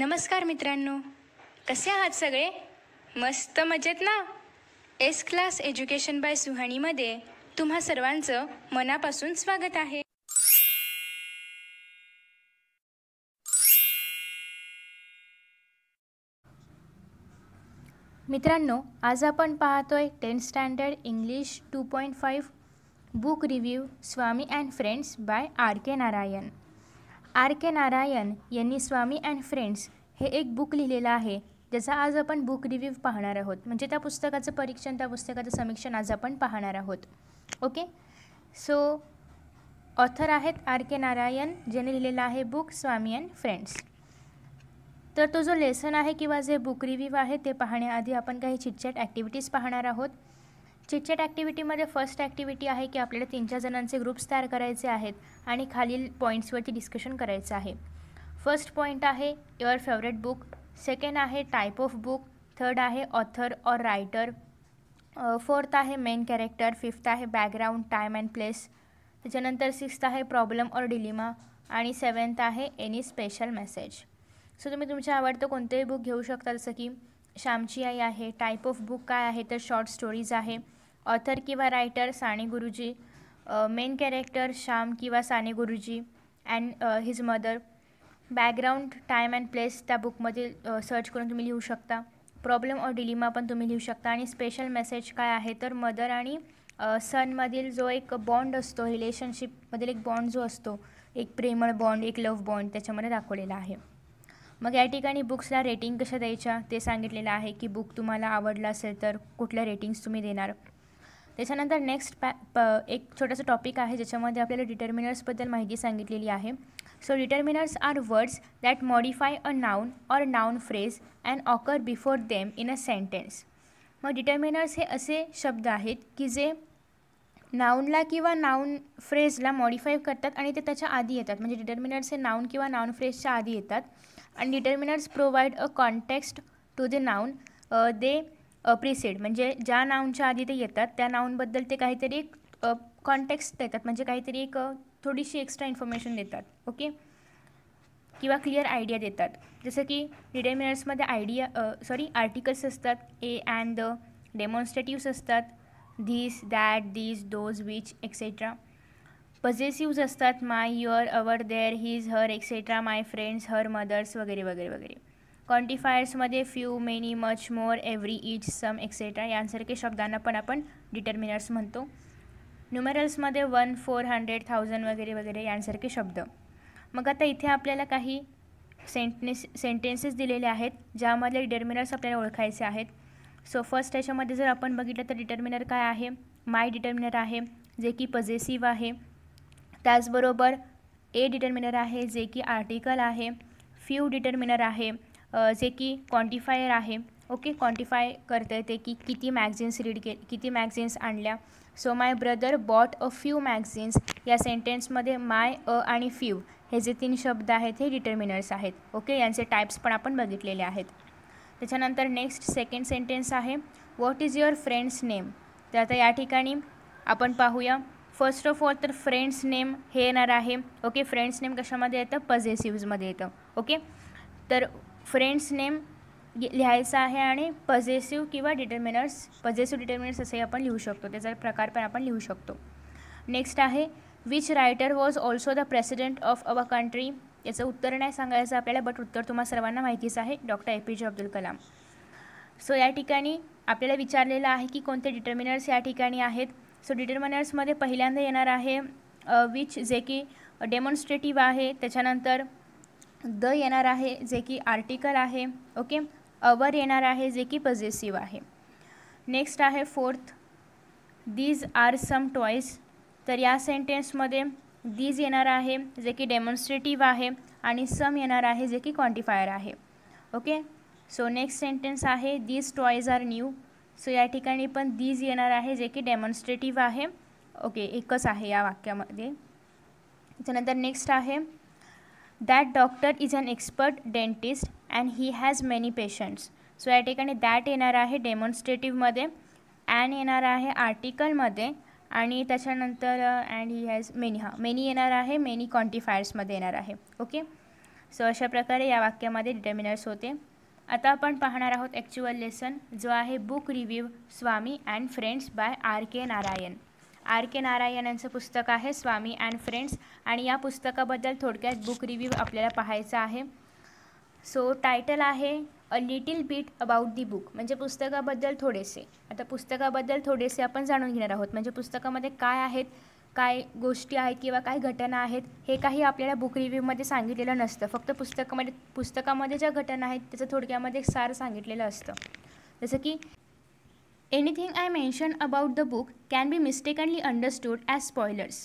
नमस्कार मित्रांनो कसे आहात सगळे मस्त मजेत ना एस क्लास एज्युकेशन बाय सुहाणीमध्ये तुम्हा सर्वांचं मनापासून स्वागत आहे मित्रांनो आज आपण पाहतोय tenth standard English two point five book review Swami and friends by R K Narayan R K Narayan यांनी स्वामी अँड फ्रेंड्स हे एक बुक लिहिलेलं आहे ज्याचा आज आपण बुक रिव्ह्यू पाहणार आहोत म्हणजे त्या पुस्तकाचं परीक्षण त्या पुस्तकाचं समीक्षण आज आपण पाहणार आहोत ओके सो ऑथर आहेत आर के नारायण ज्याने लिहिलेलं आहे बुक स्वामी अँड फ्रेंड्स तर तो जो लेसन आहे किंवा जे बुक रिव्ह्यू आहे ते पाहण्याआधी आपण काही चिटचॅट ॲक्टिव्हिटीज पाहणार आहोत चिटचॅट ॲक्टिव्हिटीमध्ये फर्स्ट ॲक्टिव्हिटी आहे की आपल्याला तीन चार जणांचे ग्रुप्स तयार करायचे आहेत आणि खालील पॉईंट्सवरती डिस्कशन करायचं आहे फर्स्ट पॉईंट आहे युअर फेवरेट बुक सेकंड आहे टाईप ऑफ बुक थर्ड आहे ऑथर और रायटर फोर्थ आहे मेन कॅरेक्टर फिफ्थ आहे बॅकग्राऊंड टाईम अँड प्लेस त्याच्यानंतर सिक्स्थ आहे प्रॉब्लेम और डिलिमा आणि सेवन्थ आहे एनी स्पेशल मेसेज सो तुम्ही तुमच्या आवडतं कोणतेही बुक घेऊ शकता जसं की श्यामची आई आहे टाईप ऑफ बुक काय आहे तर शॉर्ट स्टोरीज आहे ऑथर किंवा writer Sane Guruji main character Shyam किंवा Sane Guruji and his mother background time and place त्या बुकमध्ये सर्च करून तुम्ही लिहू शकता प्रॉब्लेम ऑर डिलिमा पण तुम्ही लिहू शकता आणि स्पेशल मेसेज काय आहे तर मदर आणि सनमधील जो एक बॉन्ड असतो रिलेशनशिपमधील एक बॉन्ड जो असतो एक प्रेमळ बॉन्ड एक लव्ह बॉन्ड त्याच्यामध्ये दाखवलेला आहे मग या ठिकाणी बुक्सला रेटिंग कशा द्यायच्या ते सांगितलेलं आहे की बुक तुम्हाला आवडलं असेल तर कुठल्या रेटिंग्स तुम्ही देणार त्याच्यानंतर नेक्स्ट पॅ प एक छोटासा टॉपिक आहे ज्याच्यामध्ये आपल्याला डिटर्मिनर्सबद्दल माहिती सांगितलेली आहे so determiners are words that modify a noun or noun phrase and occur before them in a sentence मग डिटर्मिनर्स हे असे शब्द आहेत की जे नाऊनला किंवा नाऊन फ्रेजला मॉडिफाय करतात आणि ते त्याच्या आधी येतात म्हणजे डिटर्मिनर्स हे नाऊन किंवा नाऊन फ्रेजच्या आधी येतात आणि determiners provide a context to the noun they precede म्हणजे ज्या नाऊनच्या आधी ते येतात त्या नाऊनबद्दल ते काहीतरी एक कॉन्टेक्स्ट देतात म्हणजे काहीतरी एक थोडीशी एक्स्ट्रा इन्फॉर्मेशन देतात ओके किंवा क्लिअर आयडिया देतात जसं की डिटेमिनर्समध्ये आयडिया सॉरी आर्टिकल्स असतात ए अँड द डेमॉन्स्ट्रेटिव्स असतात this that this those which etcetera possessives असतात my your our their his her etcetera my friends her mother's वगैरे वगैरे वगैरे क्वांटिफायर्समध्ये few many much more every each some etcetera यांसारखे शब्दांना पण आपण डिटर्मिनर्स म्हणतो न्युमरल्समध्ये वन फोर हंड्रेड थाउजंड वगैरे वगैरे यांसारखे शब्द मग आता इथे आपल्याला काही सेंटनेस सेंटेन्सेस दिलेले आहेत ज्यामधले डिटर्मिनर्स आपल्याला ओळखायचे आहेत सो फर्स्ट याच्यामध्ये जर आपण बघितलं तर डिटर्मिनर काय आहे माय डिटर्मिनर आहे जे की पझेसिव्ह आहे त्याचबरोबर ए डिटर्मिनर आहे जे की आर्टिकल आहे फ्यू डिटर्मिनर आहे जे की क्वांटिफायर आहे ओके क्वांटिफाय करता येते की किती मॅगझिन्स रीड के किती मॅगझिन्स आणल्या so my brother bought a few magazines या सेंटेन्समध्ये माय अ आणि फ्यू हे जे तीन शब्द आहेत हे डिटर्मिनर्स आहेत ओके यांचे टाईप्स पण आपण बघितलेले आहेत त्याच्यानंतर नेक्स्ट सेकंड सेंटेन्स आहे what is your friend's name तर आता या ठिकाणी आपण पाहूया फर्स्ट ऑफ ऑल तर फ्रेंड्स नेम हे येणार आहे ओके फ्रेंड्स नेम कशामध्ये येतं पझेसिव्जमध्ये येतं ओके तर फ्रेंड्स नेम लिहायचं आहे आणि पजेसिव किंवा डिटर्मिनर्स पजेसिव डिटर्मिनर्स असे आपण लिहू शकतो त्याचा प्रकार पण आपण लिहू शकतो नेक्स्ट आहे which writer was also the president of our country याचं उत्तर नाही सांगायचं आपल्याला बट उत्तर तुम्हाला सर्वांना माहितीच आहे डॉक्टर ए पी जे अब्दुल कलाम सो या ठिकाणी आपल्याला विचारलेलं आहे की कोणते डिटर्मिनर्स या ठिकाणी आहेत सो डिटर्मिनर्समध्ये पहिल्यांदा येणार आहे विच जे की डेमॉन्स्ट्रेटिव्ह आहे त्याच्यानंतर द येणार आहे जे की आर्टिकल आहे ओके अवर येणार आहे जे की पजेसिव आहे नेक्स्ट आहे fourth these are some toys तर या सेंटेन्समध्ये दीज येणार आहे जे की डेमॉन्स्ट्रेटिव्ह आहे आणि सम येणार आहे जे की क्वांटिफायर आहे ओके सो नेक्स्ट सेंटेन्स आहे these toys are new so या ठिकाणी पण दीज येणार आहे जे की डेमॉन्स्ट्रेटिव्ह आहे ओके एकच आहे या वाक्यामध्ये त्याच्यानंतर नेक्स्ट आहे that doctor is an expert dentist and he has many patients so या ठिकाणी दॅट येणार आहे डेमॉन्स्ट्रेटिव्हमध्ये अँड येणार आहे आर्टिकलमध्ये आणि त्याच्यानंतर अँड ही हॅज मेनी हा मेनी येणार आहे मेनी क्वांटिफायर्समध्ये येणार आहे ओके सो अशा प्रकारे या वाक्यामध्ये डिटर्मिनर्स होते आता आपण पाहणार आहोत ॲक्च्युअल लेसन जो आहे book review Swami and friends by R K Narayan R K Narayan यांचं पुस्तक आहे स्वामी अँड फ्रेंड्स आणि या पुस्तकाबद्दल थोडक्यात बुक रिव्ह्यू आपल्याला पाहायचा आहे सो टायटल आहे a little bit about the book म्हणजे पुस्तकाबद्दल थोडेसे आता पुस्तकाबद्दल थोडेसे आपण जाणून घेणार आहोत म्हणजे पुस्तकामध्ये काय आहेत काय गोष्टी आहेत किंवा काय घटना आहेत हे काही आपल्याला बुक रिव्ह्यूमध्ये सांगितलेलं नसतं फक्त पुस्तकामध्ये पुस्तकामध्ये ज्या घटना आहेत त्याचं थोडक्यामध्ये सार सांगितलेलं असतं जसं की anything I mention about the book can be mistakenly understood as spoilers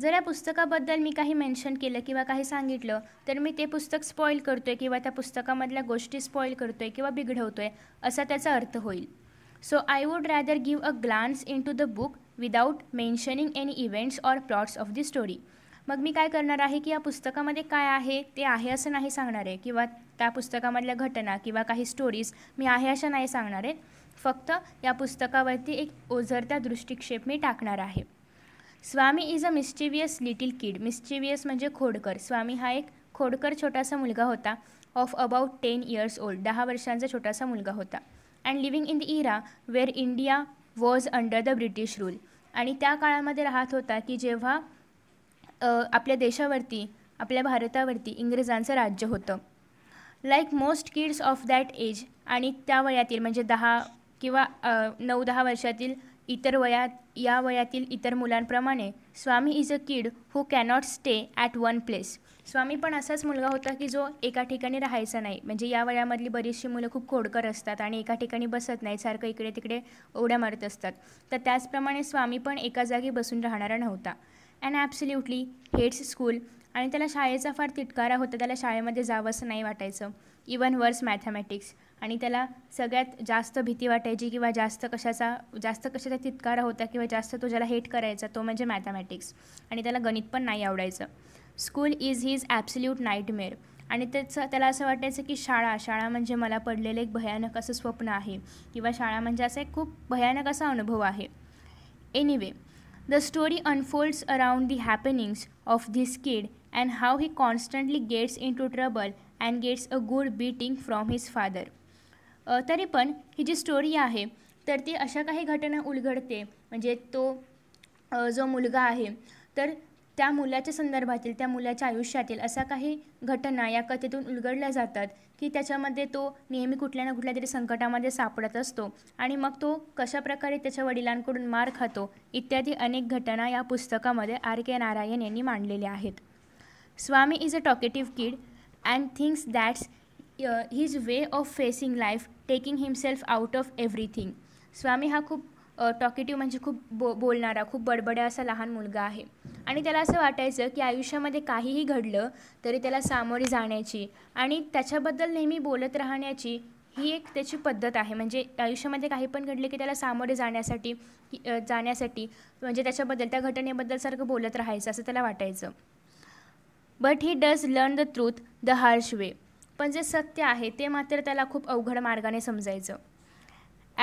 जर या पुस्तकाबद्दल मी काही मेन्शन केलं किंवा काही सांगितलं तर मी ते पुस्तक स्पॉईल करतो आहे किंवा त्या पुस्तकामधल्या गोष्टी स्पॉईल करतो आहे किंवा बिघडवतो आहे असा त्याचा अर्थ होईल so I would rather give a glance into the book without mentioning any events or plots of the story मग मी काय करणार आहे की या पुस्तकामध्ये काय आहे ते आहे असं नाही सांगणार आहे किंवा त्या पुस्तकामधल्या घटना किंवा काही स्टोरीज मी आहे अशा नाही सांगणार आहे फक्त या पुस्तकावरती एक ओझरत्या दृष्टिक्षेप मी टाकणार आहे स्वामी इज अ मिस्टिवियस लिटिल किड मिस्टिवियस म्हणजे खोडकर स्वामी हा एक खोडकर छोटासा मुलगा होता of about ten years old दहा वर्षांचा छोटासा मुलगा होता and living in the era where India was under the British rule आणि त्या काळामध्ये राहत होता की जेव्हा आपल्या देशावरती आपल्या भारतावरती इंग्रजांचं राज्य होतं like most kids of that age आणि त्या वयातील म्हणजे दहा किंवा नऊ दहा वर्षातील इतर वयात या वयातील इतर मुलांप्रमाणे Swami is a kid who cannot stay at one place Swami पण असाच मुलगा होता की जो एका ठिकाणी राहायचा नाही म्हणजे या वयामधली बरीचशी मुलं खूप खोडकर असतात आणि एका ठिकाणी बसत नाही सारखं इकडे तिकडे ओढ्या मारत असतात तर त्याचप्रमाणे स्वामी पण एका जागी बसून राहणारा नव्हता अँड ॲब्सल्युटली हेड्स स्कूल आणि त्याला शाळेचा फार तिटकारा होता त्याला शाळेमध्ये जावंसं नाही वाटायचं इवन वर्स मॅथमॅटिक्स आणि त्याला सगळ्यात जास्त भीती वाटायची किंवा जास्त कशाचा जास्त कशाचा तितकारा होता किंवा जास्त तो ज्याला हेट करायचा तो म्हणजे मॅथमॅटिक्स आणि त्याला गणित पण नाही आवडायचं school is his absolute nightmare आणि त्याचं त्याला असं वाटायचं की शाळा शाळा म्हणजे मला पडलेलं एक भयानक असं स्वप्न आहे किंवा शाळा म्हणजे असा एक खूप भयानक असा अनुभव आहे anyway the story unfolds around the happenings of this kid and how he constantly gets into trouble and gets a good beating from his father तरी पण ही जी स्टोरी आहे तर ती अशा काही घटना उलगडते म्हणजे तो जो मुलगा आहे तर त्या मुलाच्या संदर्भातील त्या मुलाच्या आयुष्यातील अशा काही घटना या कथेतून उलगडल्या जातात की त्याच्यामध्ये तो नेहमी कुठल्या ना कुठल्या तरी संकटामध्ये सापडत असतो आणि मग तो कशाप्रकारे त्याच्या वडिलांकडून मार खातो इत्यादी अनेक घटना या पुस्तकामध्ये आर के नारायण यांनी मांडलेल्या आहेत Swami is a talkative kid and thinks that's his way of facing life taking himself out of everything Swami हा खूप टॉकेटिव्ह म्हणजे खूप बो बोलणारा खूप बडबड्या असा लहान मुलगा आहे आणि त्याला असं वाटायचं की आयुष्यामध्ये काहीही घडलं तरी त्याला सामोरे जाण्याची आणि त्याच्याबद्दल नेहमी बोलत राहण्याची ही एक त्याची पद्धत आहे म्हणजे आयुष्यामध्ये काही पण घडले की त्याला सामोरे जाण्यासाठी जाण्यासाठी म्हणजे त्याच्याबद्दल त्या घटनेबद्दल सारखं बोलत राहायचं असं त्याला वाटायचं but he does learn the truth the harsh way पण जे सत्य आहे ते मात्र त्याला खूप अवघड मार्गाने समजायचं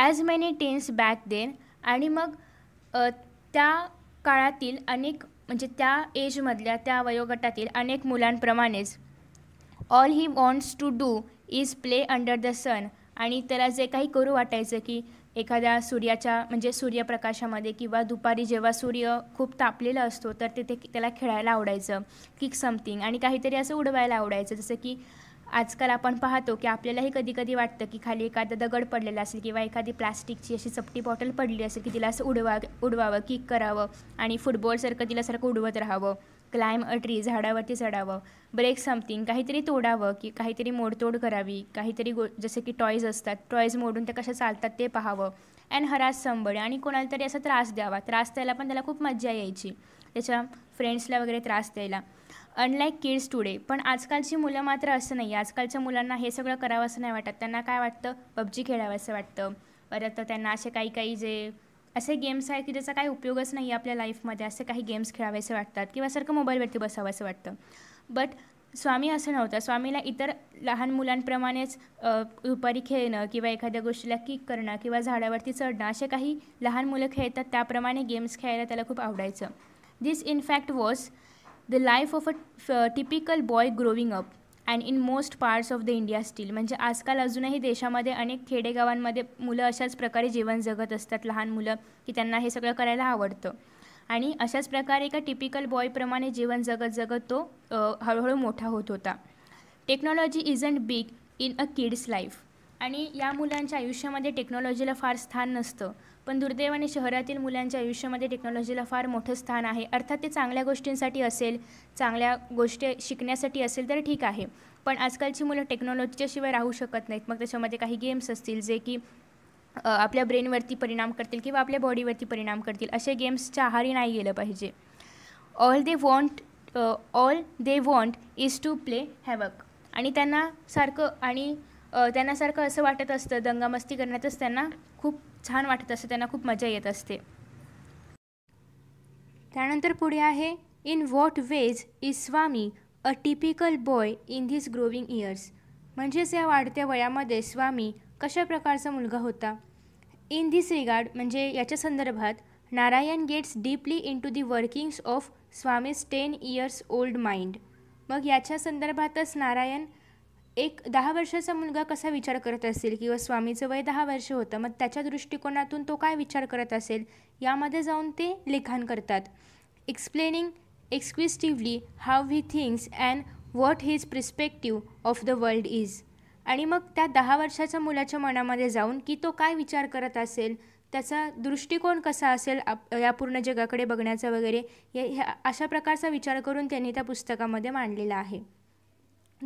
as many teens back then आणि मग त्या काळातील अनेक म्हणजे त्या एजमधल्या त्या वयोगटातील अनेक मुलांप्रमाणेच all he wants to do is play under the sun आणि त्याला जे काही करू वाटायचं की एखाद्या सूर्याच्या म्हणजे सूर्यप्रकाशामध्ये किंवा दुपारी जेव्हा सूर्य खूप तापलेला असतो तर तिथे त्याला खेळायला आवडायचं किक समथिंग आणि काहीतरी असं उडवायला आवडायचं जसं की आजकाल आपण पाहतो की आपल्यालाही कधी कधी वाटतं की खाली एखादा दगड पडलेला असेल किंवा एखादी प्लास्टिकची अशी चपटी बॉटल पडली असेल की तिला असं उडवा उडवावं किक करावं आणि फुटबॉलसारखं तिला सारखं उडवत राहावं क्लाइम अ ट्री झाडावरती चढावं ब्रेक समथिंग काहीतरी तोडावं की काहीतरी मोडतोड करावी काहीतरी गो जसं की टॉयज असतात टॉयज मोडून त्या कशा चालतात ते पाहावं अँड हरास संबळे आणि कोणाला तरी असा त्रास द्यावा त्रास द्यायला पण त्याला खूप मज्जा यायची त्याच्या फ्रेंड्सला वगैरे त्रास द्यायला अनलाईक किड्स टुडे पण आजकालची मुलं मात्र असं नाही आजकालच्या मुलांना हे सगळं करावं असं नाही वाटत त्यांना काय वाटतं पबजी खेळावं असं वाटतं परत त्यांना असे काही काही जे असे गेम्स आहेत की ज्याचा काही उपयोगच नाही आपल्या लाईफमध्ये असे काही गेम्स खेळावेसे वाटतात किंवा सारखं मोबाईलवरती बसावं असं वाटतं बट स्वामी असं नव्हता स्वामीला इतर लहान मुलांप्रमाणेच दुपारी खेळणं किंवा एखाद्या गोष्टीला किक करणं किंवा झाडावरती चढणं असे काही लहान मुलं खेळतात त्याप्रमाणे गेम्स खेळायला त्याला खूप आवडायचं this in fact was the life of a typical boy growing up and in most parts of the India still म्हणजे आजकाल अजूनही देशामध्ये अनेक खेडेगावांमध्ये मुलं अशाच प्रकारे जीवन जगत असतात लहान मुलं की त्यांना हे सगळं करायला आवडतं आणि अशाच प्रकारे एका टिपिकल बॉयप्रमाणे जीवन जगत जगत तो हळूहळू मोठा होत होता technology is and big in a kid's life आणि या मुलांच्या आयुष्यामध्ये टेक्नॉलॉजीला फार स्थान नसतं पण दुर्दैवाने शहरातील मुलांच्या आयुष्यामध्ये टेक्नॉलॉजीला फार मोठं स्थान आहे अर्थात ते चांगल्या गोष्टींसाठी असेल चांगल्या गोष्टी शिकण्यासाठी असेल तर ठीक आहे पण आजकालची मुलं टेक्नॉलॉजीच्याशिवाय राहू शकत नाहीत मग त्याच्यामध्ये काही गेम्स असतील जे की आपल्या ब्रेनवरती परिणाम करतील किंवा आपल्या बॉडीवरती परिणाम करतील असे गेम्सच्या आहारी नाही गेलं पाहिजे all they want all they want is to play havoc आणि त्यांना सारखं आणि त्यांना सारखं असं वाटत असतं दंगामस्ती करण्यातच त्यांना खूप छान वाटत असतं त्यांना खूप मजा येत असते त्यानंतर पुढे आहे in what ways is Swami a typical boy in these growing years म्हणजेच या वाढत्या वयामध्ये स्वामी कशा प्रकारचा मुलगा होता इन दिस रिगार्ड म्हणजे याच्या संदर्भात Narayan gets deeply into the workings of Swami's ten years old mind मग याच्या संदर्भातच नारायण एक दहा वर्षाचा मुलगा कसा विचार करत असेल किंवा स्वामीचं वय दहा वर्ष होतं मग त्याच्या दृष्टिकोनातून तो काय विचार करत असेल यामध्ये जाऊन ते लिखाण करतात explaining exquisitely how he thinks and what his perspective of the world is आणि मग त्या दहा वर्षाच्या मुलाच्या मनामध्ये जाऊन की तो काय विचार करत असेल त्याचा दृष्टिकोन कसा असेल या पूर्ण जगाकडे बघण्याचा वगैरे या अशा प्रकारचा विचार करून त्यांनी त्या पुस्तकामध्ये मांडलेला आहे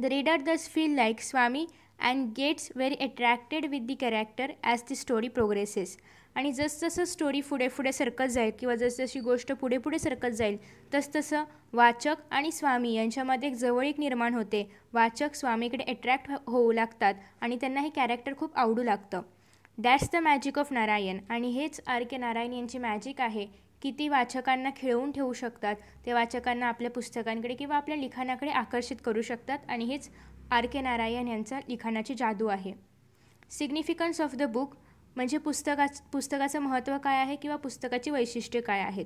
the reader thus feel like Swami and gets very attracted with the character as the story progresses आणि जसजसं स्टोरी पुढे पुढे सरकत जाईल किंवा जसजशी गोष्ट पुढे पुढे सरकत जाईल तसतसं वाचक आणि स्वामी यांच्यामध्ये एक जवळीक निर्माण होते वाचक स्वामीकडे अट्रॅक्ट हो- होऊ लागतात आणि त्यांना हे कॅरेक्टर खूप आवडू लागतं that's the magic of Narayan आणि हेच आर के नारायण यांची मॅजिक आहे की ती वाचकांना खेळवून ठेवू शकतात ते वाचकांना आपल्या पुस्तकांकडे किंवा आपल्या लिखाणाकडे आकर्षित करू शकतात आणि हेच आर के नारायण यांचा लिखाणाची जादू आहे सिग्निफिकन्स ऑफ द बुक म्हणजे पुस्तका पुस्तकाचं महत्त्व काय आहे किंवा पुस्तकाची वैशिष्ट्ये काय आहेत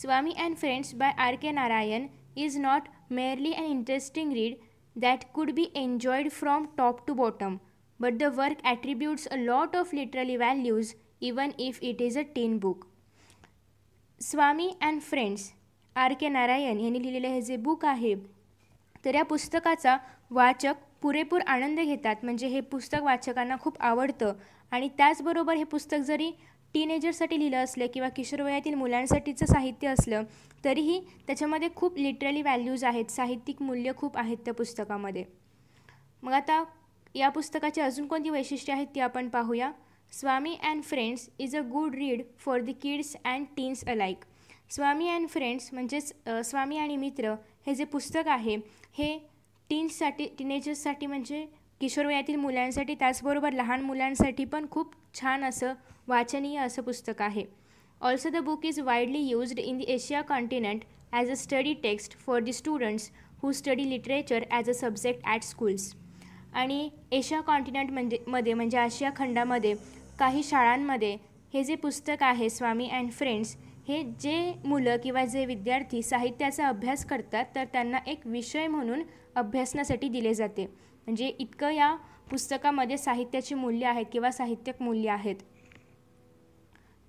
Swami and friends by R K Narayan is not merely and interesting read that could be enjoyed from top to bottom but the work attributes a lot of literally values even if it is a teen book Swami and friends R K Narayan यांनी लिहिलेलं हे जे book आहे तर या पुस्तकाचा वाचक पुरेपूर आनंद घेतात म्हणजे हे पुस्तक वाचकांना खूप आवडतं आणि त्याचबरोबर हे पुस्तक जरी टीनेजरसाठी लिहिलं असलं किंवा किशोरवयातील मुलांसाठीचं साहित्य असलं तरीही त्याच्यामध्ये खूप लिटरली व्हॅल्यूज आहेत साहित्यिक मूल्य खूप आहेत त्या पुस्तकामध्ये मग आता या पुस्तकाची अजून कोणती वैशिष्ट्ये आहेत ती आपण पाहूया Swami and friends is a good read for the kids and teens alike Swami and friends म्हणजेच स्वामी आणि मित्र हे जे पुस्तक आहे हे टीन्ससाठी टीनेजर्ससाठी म्हणजे किशोरवयातील मुलांसाठी त्याचबरोबर लहान मुलांसाठी पण खूप छान असं वाचनीय असं पुस्तक आहे also the book is widely used in the Asia continent as a study text for the students who study literature as a subject at schools आणि एशिया कॉन्टिनेंट म्हणजे मध्ये म्हणजे आशिया खंडामध्ये काही शाळांमध्ये हे जे पुस्तक आहे स्वामी अँड फ्रेंड्स हे जे मुलं किंवा जे विद्यार्थी साहित्याचा अभ्यास करतात तर त्यांना एक विषय म्हणून अभ्यासनासाठी दिले जाते म्हणजे इतकं या पुस्तकामध्ये साहित्याची मूल्य आहेत किंवा साहित्यक मूल्य आहेत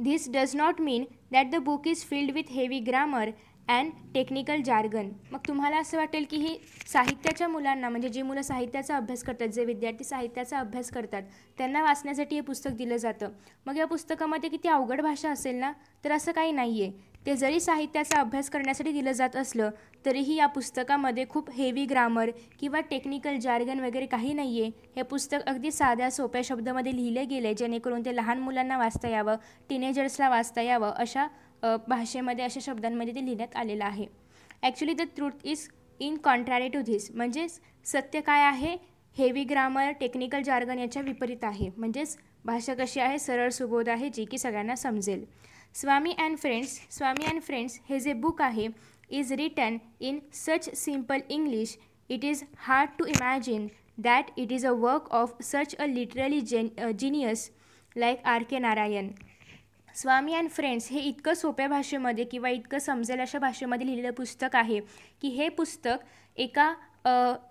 this does not mean that the book is filled with heavy grammar and technical jargon मग तुम्हाला असं वाटेल की हे साहित्याच्या मुलांना म्हणजे जे मुलं साहित्याचा अभ्यास करतात जे विद्यार्थी साहित्याचा अभ्यास करतात त्यांना वाचण्यासाठी हे पुस्तक दिलं जातं मग या पुस्तकामध्ये किती अवघड भाषा असेल ना तर असं काही नाही आहे ते जरी साहित्याचा अभ्यास करण्यासाठी दिलं जात असलं तरीही या पुस्तकामध्ये खूप हेवी ग्रामर किंवा टेक्निकल जार्गन वगैरे काही नाही आहे हे पुस्तक अगदी साध्या सोप्या शब्दामध्ये लिहिले गेले जेणेकरून ते लहान मुलांना वाचता यावं टीनेजर्सला वाचता यावं अशा भाषेमध्ये अशा शब्दांमध्ये ते लिहिण्यात आलेलं आहे actually the truth is in contrary to this म्हणजेच सत्य काय आहे हेवी ग्रामर टेक्निकल जार्गन याच्या विपरीत आहे म्हणजेच भाषा कशी आहे सरळ सुबोध आहे जी की सगळ्यांना समजेल Swami and friends Swami and friends हे जे बुक आहे is written in such simple English it is hard to imagine that it is a work of such a literally जेन genius like R K Narayan Swami and friends हे इतकं सोप्या भाषेमध्ये किंवा इतकं समजेल अशा भाषेमध्ये लिहिलेलं पुस्तक आहे की हे पुस्तक एका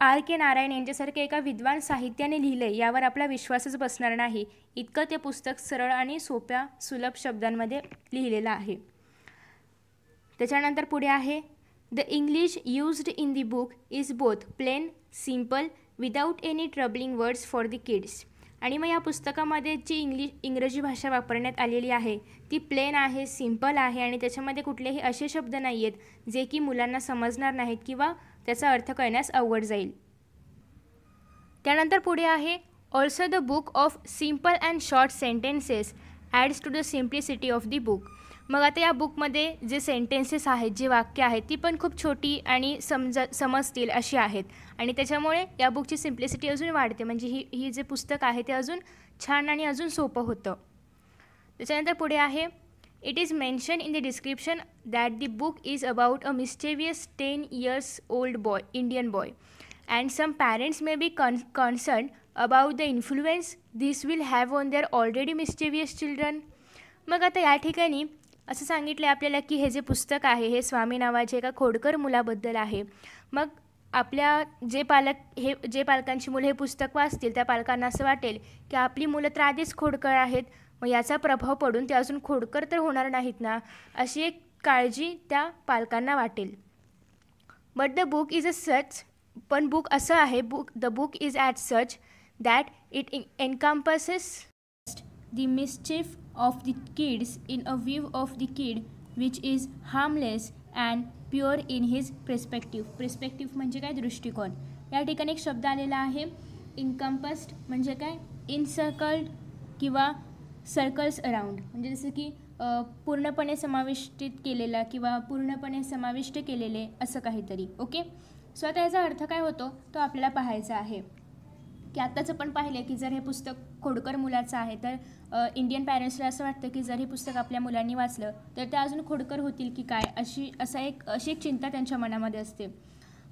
आर के नारायण यांच्यासारखे एका विद्वान साहित्याने लिहिलं आहे यावर आपला विश्वासच बसणार नाही इतकं ते पुस्तक सरळ आणि सोप्या सुलभ शब्दांमध्ये लिहिलेलं आहे त्याच्यानंतर पुढे आहे the English used in the book is both plain simple without any troubling words for the kids आणि मग या पुस्तकामध्ये जी इंग्लिश इंग्रजी भाषा वापरण्यात आलेली आहे ती प्लेन आहे सिम्पल आहे आणि त्याच्यामध्ये कुठलेही असे शब्द नाही आहेत जे की मुलांना समजणार नाहीत किंवा त्याचा अर्थ करण्यास अवघड जाईल त्यानंतर पुढे आहे also the book of simple and short sentences adds to the simplicity of the book मग आता या बुकमध्ये जे सेंटेन्सेस आहेत जे वाक्य आहेत ती पण खूप छोटी आणि समज समजतील अशी आहेत आणि त्याच्यामुळे या बुकची सिम्प्लिसिटी अजून वाढते म्हणजे ही ही जे पुस्तक आहे ते अजून छान आणि अजून सोपं होतं त्याच्यानंतर पुढे आहे it is mention in the description that the book is about a mischievous ten years old boy Indian boy and some parents may be con concern about the influence this will have on their already mischievous children मग आता या ठिकाणी असं सांगितले आपल्याला की हे जे पुस्तक आहे हे स्वामी नावाचे एका खोडकर मुलाबद्दल आहे मग आपल्या जे पालक हे जे पालकांची मुलं हे पुस्तक वाचतील त्या पालकांना असं वाटेल की आपली मुलं तर आधीच खोडकर आहेत मग याचा प्रभाव पडून ते अजून खोडकर तर होणार नाहीत ना अशी एक काळजी त्या पालकांना वाटेल but the book is a such पण बुक असं आहे book the book is at such that it just the mischief of the kids in a view of the kid which is harmless and pure in his perspective perspective म्हणजे काय दृष्टिकोन या ठिकाणी एक शब्द आलेला आहे इनकम्पस्ड म्हणजे काय इनसर्कल्ड किंवा सर्कल्स अराउंड म्हणजे जसं की पूर्णपणे समाविष्टित केलेला किंवा पूर्णपणे समाविष्ट केलेले असं काहीतरी ओके सो त्याचा अर्थ काय होतो तो आपल्याला पाहायचा आहे की आत्ताच आपण पाहिलं की जर हे पुस्तक खोडकर मुलाचं आहे तर इंडियन पॅरेंट्सला असं वाटतं की जर हे पुस्तक आपल्या मुलांनी वाचलं तर ते अजून खोडकर होतील की काय अशी असा एक अशी एक चिंता त्यांच्या मनामध्ये असते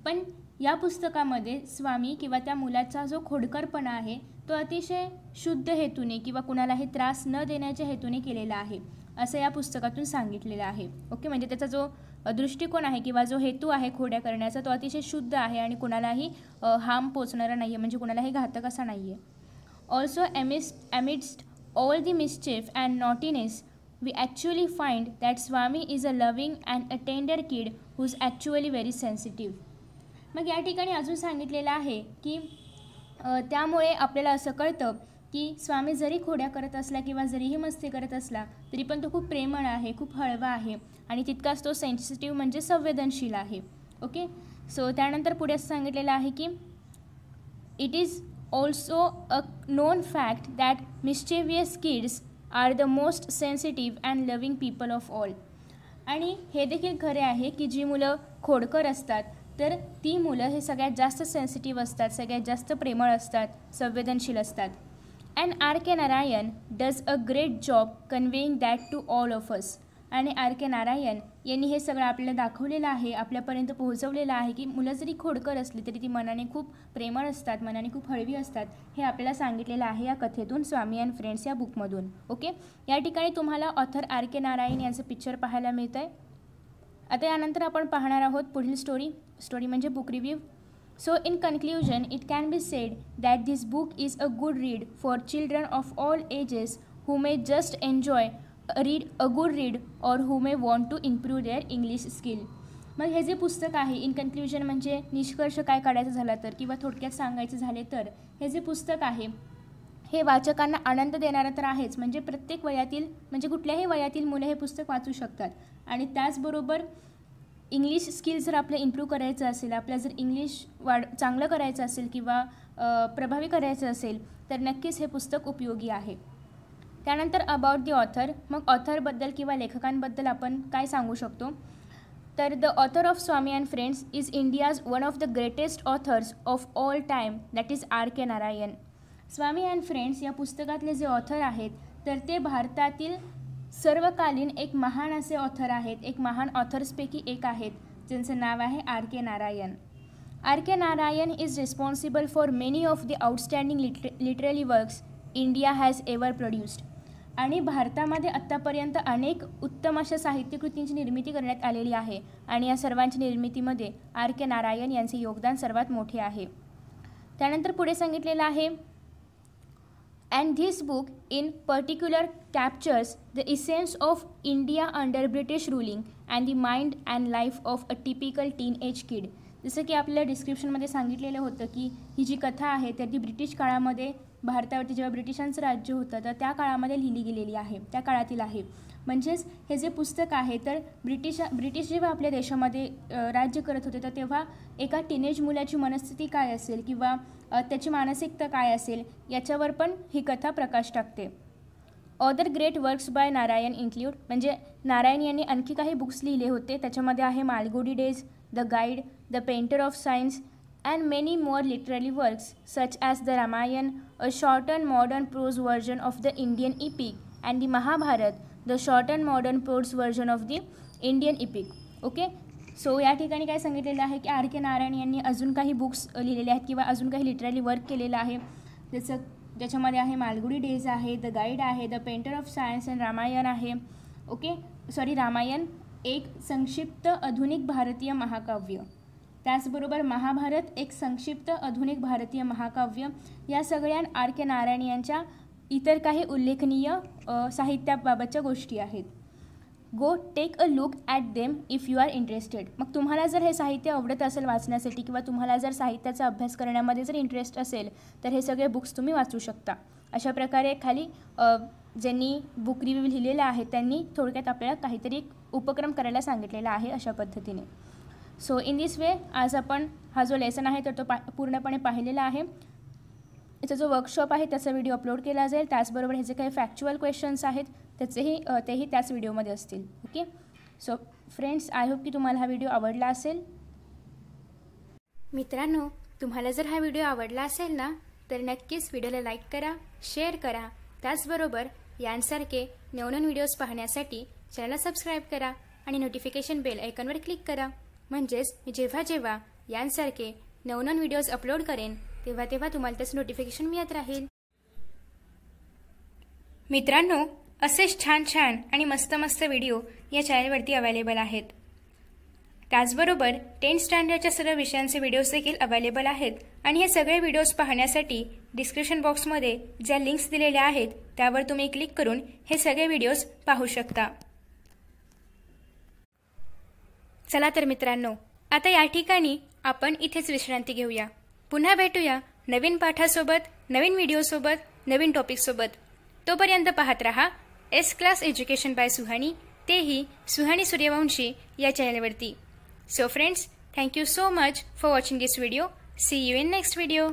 पण या पुस्तकामध्ये स्वामी किंवा त्या मुलाचा जो खोडकरपणा आहे तो अतिशय शुद्ध हेतूने किंवा कुणालाही त्रास न देण्याच्या हेतूने केलेला आहे असं या पुस्तकातून सांगितलेलं आहे ओके म्हणजे त्याचा जो दृष्टिकोन आहे किंवा जो हेतू आहे खोड्या करण्याचा तो अतिशय शुद्ध आहे आणि कुणालाही हार्म पोचणारा नाही आहे म्हणजे कुणालाही घातक असा नाही आहे also amidst all the mischief and naughtiness we actually find that Swami is a loving and a tender kid who is actually very sensitive मग या ठिकाणी अजून सांगितलेलं आहे की त्यामुळे आपल्याला असं कळतं की स्वामी जरी खोड्या करत असला किंवा जरीही मस्ती करत असला तरी पण तो खूप प्रेमळ आहे खूप हळवा आहे आणि तितकाच तो सेन्सिटिव्ह म्हणजे संवेदनशील आहे ओके सो त्यानंतर पुढे असं सांगितलेलं आहे की it is also a known fact that mischievous kids are the most sensitive and loving people of all आणि हे देखील खरे आहे की जी मुलं खोडकर असतात तर ती मुलं हे सगळ्यात जास्त सेन्सिटिव्ह असतात सगळ्यात जास्त प्रेमळ असतात संवेदनशील असतात and R K Narayan does a great job conveying that to all of us आणि आर के नारायण यांनी हे सगळं आपल्याला दाखवलेलं आहे आपल्यापर्यंत पोहोचवलेलं आहे की मुलं जरी खोडकर असली तरी ती मनाने खूप प्रेमळ असतात मनाने खूप हळवी असतात हे आपल्याला सांगितलेलं आहे या कथेतून स्वामी अँड फ्रेंड्स या बुकमधून ओके या ठिकाणी तुम्हाला ऑथर आर के नारायण यांचं पिक्चर पाहायला मिळतं आहे आता यानंतर आपण पाहणार आहोत पुढील स्टोरी स्टोरी म्हणजे book review So, in conclusion, it can be said that this book is a good read for children of all ages who may just enjoy a read a good read or who may want to improve their English skill. मग हे जे पुस्तक आहे in conclusion म्हणजे निष्कर्ष काय काढायचं झाला तर किंवा थोडक्यात सांगायचं झाले तर हे जे पुस्तक आहे हे वाचकांना आनंद देणारं तर आहेच म्हणजे प्रत्येक वयातील म्हणजे कुठल्याही वयातील मुलं हे पुस्तक वाचू शकतात आणि त्याचबरोबर इंग्लिश स्किल जर आपल्या इम्प्रूव्ह करायचं असेल आपल्या जर इंग्लिश वाढ चांगलं करायचं असेल किंवा प्रभावी करायचं असेल तर नक्कीच हे पुस्तक उपयोगी आहे त्यानंतर अबाउट दी ऑथर मग ऑथरबद्दल किंवा लेखकांबद्दल आपण काय सांगू शकतो तर the author of Swami and friends is India's one of the greatest authors of all time that is R K Narayan Swami and friends या पुस्तकातले जे ऑथर आहेत तर ते भारतातील सर्वकालीन एक महान असे ऑथर आहेत एक महान ऑथर्सपैकी एक आहेत ज्यांचं नाव आहे R K Narayan R K Narayan is responsible for many of the outstanding liter literally works India has ever produced आणि भारतामध्ये आत्तापर्यंत अनेक उत्तम अशा साहित्यकृतींची निर्मिती करण्यात आलेली आहे आणि या सर्वांच्या निर्मितीमध्ये आर के नारायण यांचे योगदान सर्वात मोठे आहे त्यानंतर पुढे सांगितलेलं आहे and this book in particular captures the essence of India under British ruling and the mind and life of a typical teenage kid जसं की आपल्याला डिस्क्रिप्शनमध्ये सांगितलेलं होतं की ही जी कथा आहे तर ती ब्रिटिश काळामध्ये भारतावरती जेव्हा ब्रिटिशांचं राज्य होतं तर त्या काळामध्ये लिहिली गेलेली आहे त्या काळातील आहे म्हणजेच हे जे पुस्तक आहे तर ब्रिटिश ब्रिटिश जेव्हा आपल्या देशामध्ये राज्य करत होते तर तेव्हा एका टीनेज मुलाची मनस्थिती काय असेल किंवा त्याची मानसिकता काय असेल याच्यावर पण ही कथा प्रकाश टाकते other great works by Narayan include म्हणजे नारायण यांनी आणखी काही बुक्स लिहिले होते त्याच्यामध्ये आहे Malgudi days the guide the painter of science and many more literally works such as the Ramayan a short and modern prose version of the Indian epic and the Mahabharat the short and modern ports version of the Indian epic okay so या ठिकाणी काय सांगितलेलं आहे की R K Narayan यांनी अजून काही books लिहिलेले आहेत किंवा अजून काही लिटरली वर्क केलेलं आहे जसं ज्याच्यामध्ये आहे मालगुडी डेज आहे द गाईड आहे the painter of science and Ramayan आहे ओके सॉरी रामायण एक संक्षिप्त आधुनिक भारतीय महाकाव्य त्याचबरोबर महाभारत एक संक्षिप्त आधुनिक भारतीय महाकाव्य या सगळ्या आर के नारायण यांच्या इतर काही उल्लेखनीय साहित्याबाबतच्या गोष्टी आहेत go take a look at them if you are interested मग तुम्हाला जर हे साहित्य आवडत असेल वाचण्यासाठी किंवा तुम्हाला जर साहित्याचा अभ्यास करण्यामध्ये जर इंटरेस्ट असेल तर हे सगळे बुक्स तुम्ही वाचू शकता अशा प्रकारे खाली ज्यांनी बुक रिव्ह्यू लिहिलेला आहे त्यांनी थोडक्यात आपल्याला काहीतरी उपक्रम करायला सांगितलेला आहे अशा पद्धतीने सो इन दिस वे आज आपण हा जो लेसन आहे तर तो पा पूर्णपणे पाहिलेला आहे याचा जो वर्कशॉप आहे त्याचा व्हिडिओ अपलोड केला जाईल त्याचबरोबर हे जे काही फॅक्च्युअल क्वेश्चन्स आहेत त्याचेही तेही त्याच व्हिडिओमध्ये असतील okay so friends I hope की तुम्हाला हा व्हिडिओ आवडला असेल मित्रांनो तुम्हाला जर हा व्हिडिओ आवडला असेल ना तर नक्कीच व्हिडिओला लाईक करा शेअर करा त्याचबरोबर यांसारखे नवनवीन व्हिडिओज पाहण्यासाठी चॅनलला सबस्क्राईब करा आणि नोटिफिकेशन बेल ऐकनवर क्लिक करा म्हणजेच मी जेव्हा जेव्हा यांसारखे नवनवीन व्हिडिओज अपलोड करेन तेव्हा तेव्हा तुम्हाला त्याचं नोटिफिकेशन मिळत राहील मित्रांनो असेच छान छान आणि मस्त मस्त व्हिडिओ या चॅनलवरती अवेलेबल आहेत त्याचबरोबर टेन्थ स्टँडर्डच्या सर्व विषयांचे व्हिडिओज देखील अवेलेबल आहेत आणि हे सगळे व्हिडिओज पाहण्यासाठी डिस्क्रिप्शन बॉक्समध्ये ज्या लिंक्स दिलेल्या आहेत त्यावर तुम्ही क्लिक करून हे सगळे व्हिडिओज पाहू शकता चला तर मित्रांनो आता या ठिकाणी आपण इथेच विश्रांती घेऊया पुन्हा भेटूया नवीन पाठासोबत नवीन व्हिडिओसोबत नवीन टॉपिकसोबत तोपर्यंत पाहत रहा S class education by Suhani तेही सुहाणी सूर्यवंशी या चॅनलवरती so friends thank you so much for watching this video see you in next video